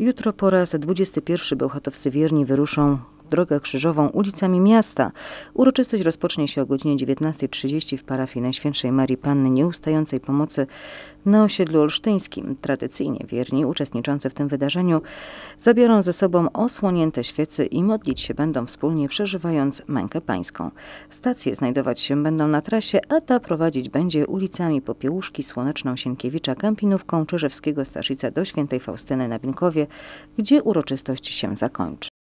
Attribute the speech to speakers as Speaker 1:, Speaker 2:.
Speaker 1: Jutro po raz 21 bełchatowscy wierni wyruszą drogę krzyżową ulicami miasta. Uroczystość rozpocznie się o godzinie 19.30 w parafii Najświętszej Marii Panny Nieustającej Pomocy na osiedlu olsztyńskim. Tradycyjnie wierni uczestniczący w tym wydarzeniu zabiorą ze sobą osłonięte świecy i modlić się będą wspólnie przeżywając mękę pańską. Stacje znajdować się będą na trasie, a ta prowadzić będzie ulicami Popiełuszki, Słoneczną, Sienkiewicza, Kampinówką, Czerzewskiego, Staszica do Świętej Faustyny na Binkowie, gdzie uroczystość się zakończy.